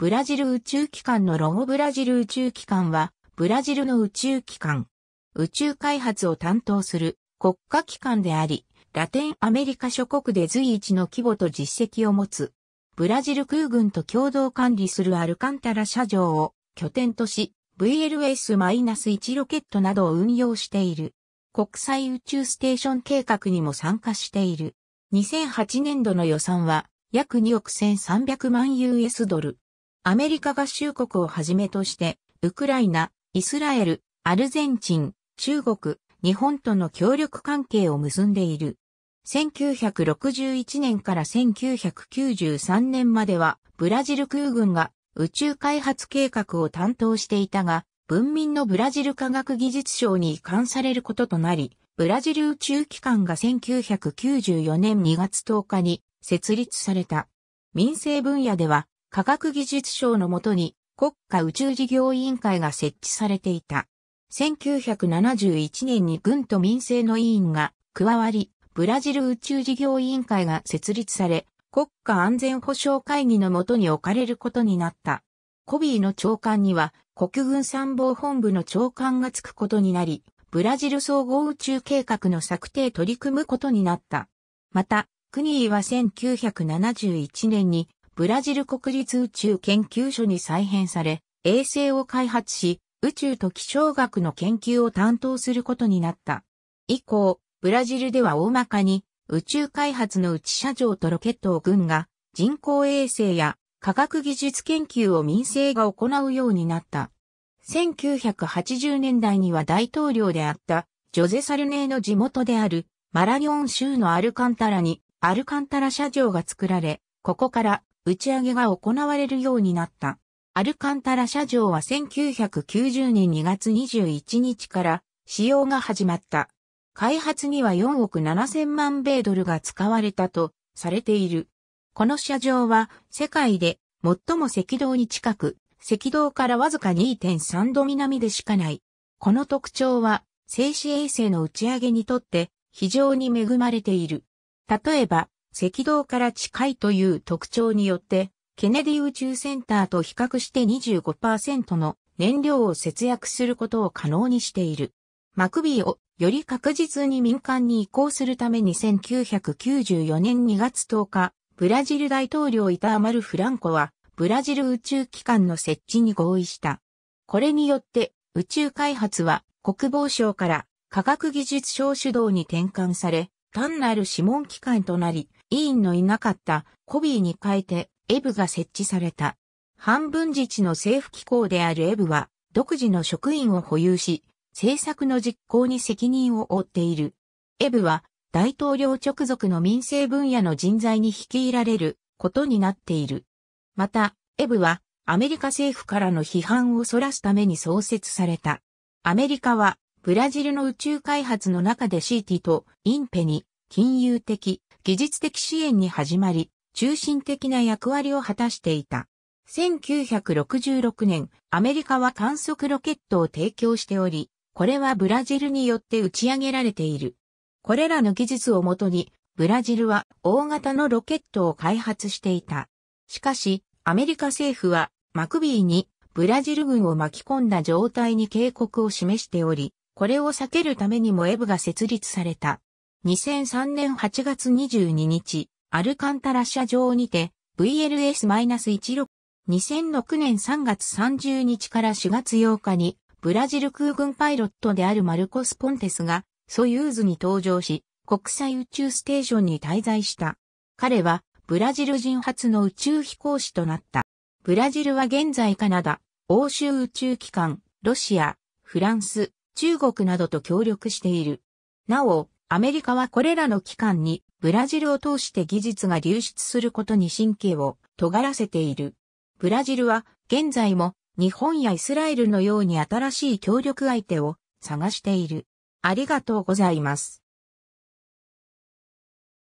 ブラジル宇宙機関のロゴブラジル宇宙機関は、ブラジルの宇宙機関、宇宙開発を担当する国家機関であり、ラテンアメリカ諸国で随一の規模と実績を持つ、ブラジル空軍と共同管理するアルカンタラ社場を拠点とし、VLS-1 ロケットなどを運用している。国際宇宙ステーション計画にも参加している。2008年度の予算は約2億1300万 US ドル。アメリカ合衆国をはじめとして、ウクライナ、イスラエル、アルゼンチン、中国、日本との協力関係を結んでいる。1961年から1993年までは、ブラジル空軍が宇宙開発計画を担当していたが、文民のブラジル科学技術省に移管されることとなり、ブラジル宇宙機関が1994年2月10日に設立された。民生分野では科学技術省のもとに国家宇宙事業委員会が設置されていた。1971年に軍と民政の委員が加わり、ブラジル宇宙事業委員会が設立され、国家安全保障会議のもとに置かれることになった。コビーの長官には国軍参謀本部の長官がつくことになり、ブラジル総合宇宙計画の策定取り組むことになった。また、クニーは1971年にブラジル国立宇宙研究所に再編され、衛星を開発し、宇宙と気象学の研究を担当することになった。以降、ブラジルでは大まかに宇宙開発のうち車上とロケットを軍が人工衛星や科学技術研究を民生が行うようになった。1980年代には大統領であったジョゼ・サルネーの地元であるマラニョン州のアルカンタラにアルカンタラ社長が作られ、ここから打ち上げが行われるようになった。アルカンタラ車上は1990年2月21日から使用が始まった。開発には4億7000万米ドルが使われたとされている。この車上は世界で最も赤道に近く、赤道からわずか2.3度南でしかない。この特徴は静止衛星の打ち上げにとって非常に恵まれている。例えば、赤道から近いという特徴によって、ケネディ宇宙センターと比較して25%の燃料を節約することを可能にしている。マクビーをより確実に民間に移行するために1994年2月10日、ブラジル大統領イターマル・フランコは、ブラジル宇宙機関の設置に合意した。これによって、宇宙開発は国防省から科学技術省主導に転換され、単なる諮問機関となり、委員のいなかったコビーに変えてエブが設置された。半分自治の政府機構であるエブは独自の職員を保有し、政策の実行に責任を負っている。エブは大統領直属の民生分野の人材に率いられることになっている。また、エブはアメリカ政府からの批判を逸らすために創設された。アメリカはブラジルの宇宙開発の中で CT とインペに金融的、技術的支援に始まり、中心的な役割を果たしていた。1966年、アメリカは観測ロケットを提供しており、これはブラジルによって打ち上げられている。これらの技術をもとに、ブラジルは大型のロケットを開発していた。しかし、アメリカ政府はマクビーにブラジル軍を巻き込んだ状態に警告を示しており、これを避けるためにもエブが設立された。2003年8月22日、アルカンタラ社場にて VLS-16、2006年3月30日から4月8日にブラジル空軍パイロットであるマルコス・ポンテスがソユーズに搭乗し国際宇宙ステーションに滞在した。彼はブラジル人初の宇宙飛行士となった。ブラジルは現在カナダ、欧州宇宙機関、ロシア、フランス、中国などと協力している。なお、アメリカはこれらの機関にブラジルを通して技術が流出することに神経を尖らせている。ブラジルは現在も日本やイスラエルのように新しい協力相手を探している。ありがとうございます。